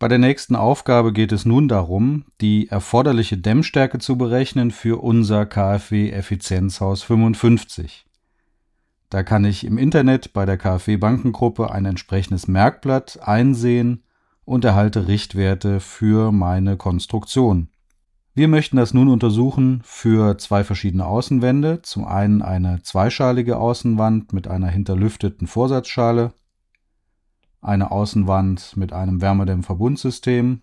Bei der nächsten Aufgabe geht es nun darum, die erforderliche Dämmstärke zu berechnen für unser KfW Effizienzhaus 55. Da kann ich im Internet bei der KfW Bankengruppe ein entsprechendes Merkblatt einsehen und erhalte Richtwerte für meine Konstruktion. Wir möchten das nun untersuchen für zwei verschiedene Außenwände. Zum einen eine zweischalige Außenwand mit einer hinterlüfteten Vorsatzschale eine Außenwand mit einem Wärmedämmverbundsystem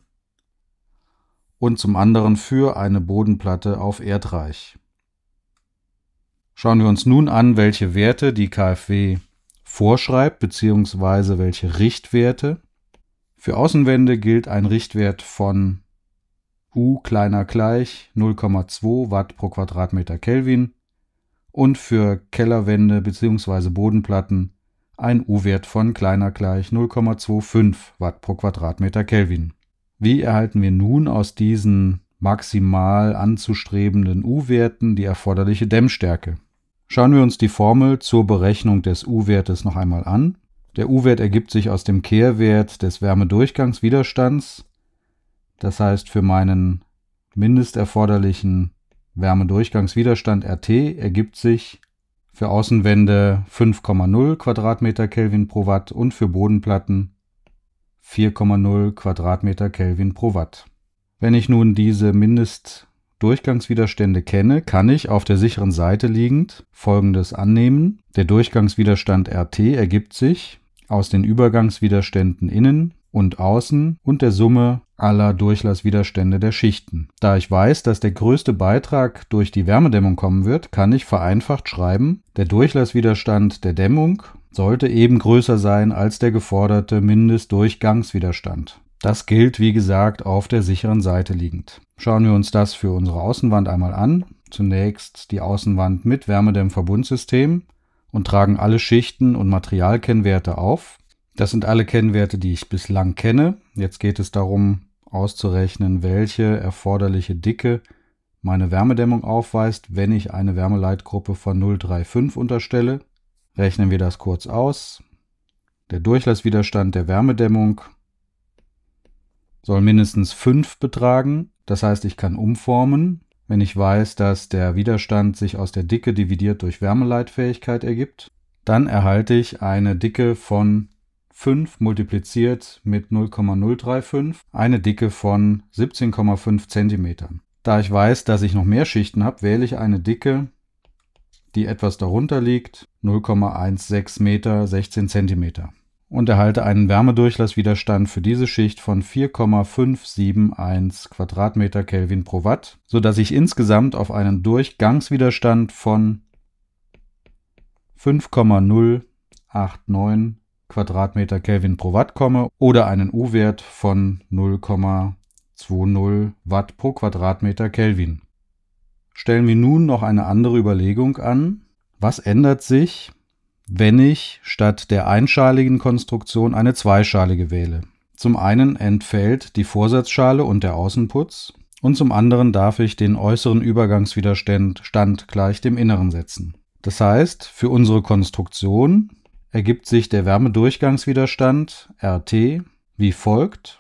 und zum anderen für eine Bodenplatte auf Erdreich. Schauen wir uns nun an, welche Werte die KfW vorschreibt bzw. welche Richtwerte. Für Außenwände gilt ein Richtwert von U kleiner gleich 0,2 Watt pro Quadratmeter Kelvin und für Kellerwände bzw. Bodenplatten ein U-Wert von kleiner gleich 0,25 Watt pro Quadratmeter Kelvin. Wie erhalten wir nun aus diesen maximal anzustrebenden U-Werten die erforderliche Dämmstärke? Schauen wir uns die Formel zur Berechnung des U-Wertes noch einmal an. Der U-Wert ergibt sich aus dem Kehrwert des Wärmedurchgangswiderstands. Das heißt, für meinen mindesterforderlichen Wärmedurchgangswiderstand RT ergibt sich für Außenwände 5,0 Quadratmeter Kelvin pro Watt und für Bodenplatten 4,0 Quadratmeter Kelvin pro Watt. Wenn ich nun diese Mindestdurchgangswiderstände kenne, kann ich auf der sicheren Seite liegend folgendes annehmen. Der Durchgangswiderstand RT ergibt sich aus den Übergangswiderständen innen und außen und der Summe aller Durchlasswiderstände der Schichten. Da ich weiß, dass der größte Beitrag durch die Wärmedämmung kommen wird, kann ich vereinfacht schreiben, der Durchlasswiderstand der Dämmung sollte eben größer sein als der geforderte Mindestdurchgangswiderstand. Das gilt, wie gesagt, auf der sicheren Seite liegend. Schauen wir uns das für unsere Außenwand einmal an. Zunächst die Außenwand mit Wärmedämmverbundsystem und tragen alle Schichten und Materialkennwerte auf. Das sind alle Kennwerte, die ich bislang kenne. Jetzt geht es darum, auszurechnen, welche erforderliche Dicke meine Wärmedämmung aufweist, wenn ich eine Wärmeleitgruppe von 0,35 unterstelle. Rechnen wir das kurz aus. Der Durchlasswiderstand der Wärmedämmung soll mindestens 5 betragen. Das heißt, ich kann umformen, wenn ich weiß, dass der Widerstand sich aus der Dicke dividiert durch Wärmeleitfähigkeit ergibt. Dann erhalte ich eine Dicke von 5 multipliziert mit 0,035 eine Dicke von 17,5 cm. Da ich weiß, dass ich noch mehr Schichten habe, wähle ich eine Dicke, die etwas darunter liegt, 0,16 Meter 16 cm und erhalte einen Wärmedurchlasswiderstand für diese Schicht von 4,571 Quadratmeter Kelvin pro Watt, sodass ich insgesamt auf einen Durchgangswiderstand von 5,089 Quadratmeter Kelvin pro Watt komme oder einen U-Wert von 0,20 Watt pro Quadratmeter Kelvin. Stellen wir nun noch eine andere Überlegung an. Was ändert sich, wenn ich statt der einschaligen Konstruktion eine zweischalige wähle? Zum einen entfällt die Vorsatzschale und der Außenputz und zum anderen darf ich den äußeren Übergangswiderstand gleich dem inneren setzen. Das heißt, für unsere Konstruktion ergibt sich der Wärmedurchgangswiderstand RT wie folgt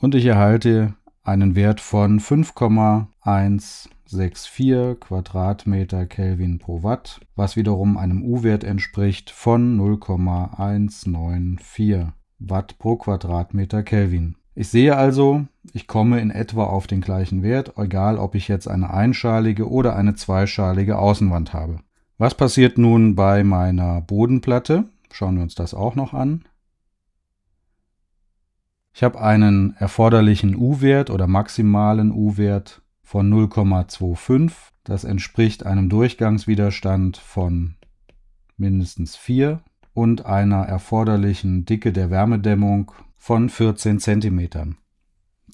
und ich erhalte einen Wert von 5,164 Quadratmeter Kelvin pro Watt, was wiederum einem U-Wert entspricht von 0,194 Watt pro Quadratmeter Kelvin. Ich sehe also, ich komme in etwa auf den gleichen Wert, egal ob ich jetzt eine einschalige oder eine zweischalige Außenwand habe. Was passiert nun bei meiner Bodenplatte? schauen wir uns das auch noch an. Ich habe einen erforderlichen U-Wert oder maximalen U-Wert von 0,25. Das entspricht einem Durchgangswiderstand von mindestens 4 und einer erforderlichen Dicke der Wärmedämmung von 14 cm.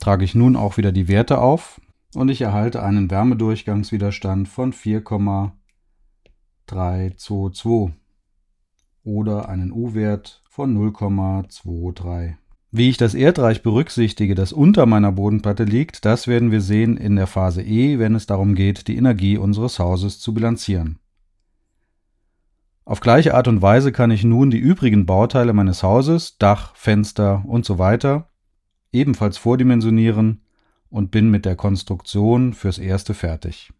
Trage ich nun auch wieder die Werte auf und ich erhalte einen Wärmedurchgangswiderstand von 4,322 oder einen U-Wert von 0,23. Wie ich das Erdreich berücksichtige, das unter meiner Bodenplatte liegt, das werden wir sehen in der Phase E, wenn es darum geht, die Energie unseres Hauses zu bilanzieren. Auf gleiche Art und Weise kann ich nun die übrigen Bauteile meines Hauses, Dach, Fenster und so weiter, ebenfalls vordimensionieren und bin mit der Konstruktion fürs erste fertig.